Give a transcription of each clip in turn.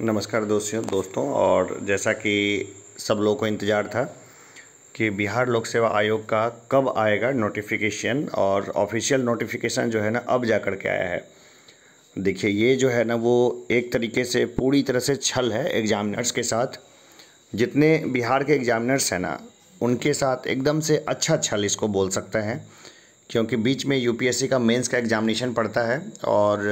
नमस्कार दोस्तियों दोस्तों और जैसा कि सब लोगों को इंतज़ार था कि बिहार लोक सेवा आयोग का कब आएगा नोटिफिकेशन और ऑफिशियल नोटिफिकेशन जो है ना अब जा कर के आया है देखिए ये जो है ना वो एक तरीके से पूरी तरह से छल है एग्ज़ामिनर्स के साथ जितने बिहार के एग्ज़ामिनर्स हैं ना उनके साथ एकदम से अच्छा छल इसको बोल सकते हैं क्योंकि बीच में यूपीएससी का मेंस का एग्ज़ामिनेशन पड़ता है और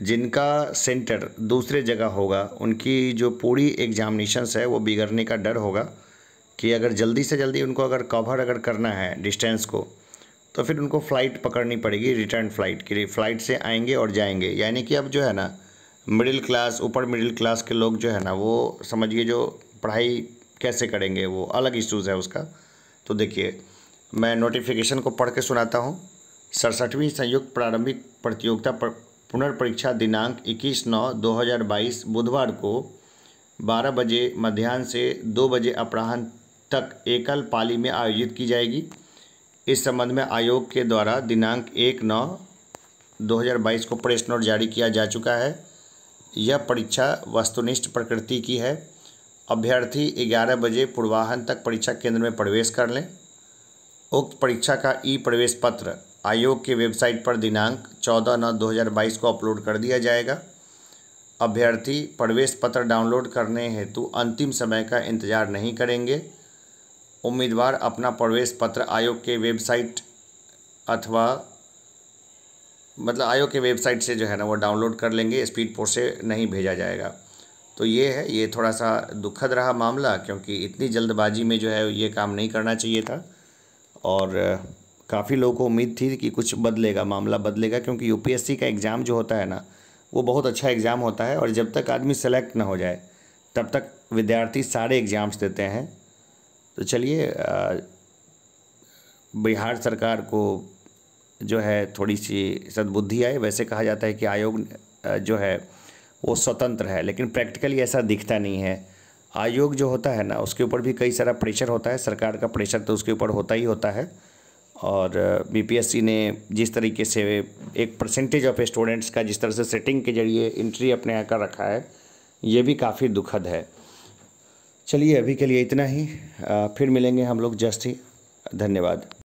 जिनका सेंटर दूसरे जगह होगा उनकी जो पूरी एग्जामिनेशंस है वो बिगड़ने का डर होगा कि अगर जल्दी से जल्दी उनको अगर कवर अगर करना है डिस्टेंस को तो फिर उनको फ़्लाइट पकड़नी पड़ेगी रिटर्न फ़्लाइट के लिए फ़्लाइट से आएंगे और जाएंगे यानी कि अब जो है ना मिडिल क्लास ऊपर मिडिल क्लास के लोग जो है ना वो समझिए जो पढ़ाई कैसे करेंगे वो अलग इशूज़ है उसका तो देखिए मैं नोटिफिकेशन को पढ़ के सुनाता हूँ सड़सठवीं संयुक्त प्रारंभिक प्रतियोगिता पर पुनर्परीक्षा दिनांक 21 नौ 2022 बुधवार को 12 बजे मध्यान्ह से 2 बजे अपराह्न तक एकल पाली में आयोजित की जाएगी इस संबंध में आयोग के द्वारा दिनांक एक नौ 2022 को प्रेस नोट जारी किया जा चुका है यह परीक्षा वस्तुनिष्ठ प्रकृति की है अभ्यर्थी 11 बजे पूर्वाहन तक परीक्षा केंद्र में प्रवेश कर लें उक्त परीक्षा का ई प्रवेश पत्र आयोग की वेबसाइट पर दिनांक 14 नौ 2022 को अपलोड कर दिया जाएगा अभ्यर्थी प्रवेश पत्र डाउनलोड करने हेतु अंतिम समय का इंतजार नहीं करेंगे उम्मीदवार अपना प्रवेश पत्र आयोग के वेबसाइट अथवा मतलब आयोग के वेबसाइट से जो है ना वो डाउनलोड कर लेंगे स्पीड पोस्ट से नहीं भेजा जाएगा तो ये है ये थोड़ा सा दुखद रहा मामला क्योंकि इतनी जल्दबाजी में जो है ये काम नहीं करना चाहिए था और काफ़ी लोगों को उम्मीद थी कि कुछ बदलेगा मामला बदलेगा क्योंकि यूपीएससी का एग्ज़ाम जो होता है ना वो बहुत अच्छा एग्ज़ाम होता है और जब तक आदमी सेलेक्ट ना हो जाए तब तक विद्यार्थी सारे एग्ज़ाम्स देते हैं तो चलिए बिहार सरकार को जो है थोड़ी सी सदबुद्धि आए वैसे कहा जाता है कि आयोग जो है वो स्वतंत्र है लेकिन प्रैक्टिकली ऐसा दिखता नहीं है आयोग जो होता है ना उसके ऊपर भी कई सारा प्रेशर होता है सरकार का प्रेशर तो उसके ऊपर होता ही होता है और बीपीएससी ने जिस तरीके से एक परसेंटेज ऑफ स्टूडेंट्स का जिस तरह से सेटिंग के जरिए इंट्री अपने यहाँ कर रखा है ये भी काफ़ी दुखद है चलिए अभी के लिए इतना ही फिर मिलेंगे हम लोग जस्ट ही धन्यवाद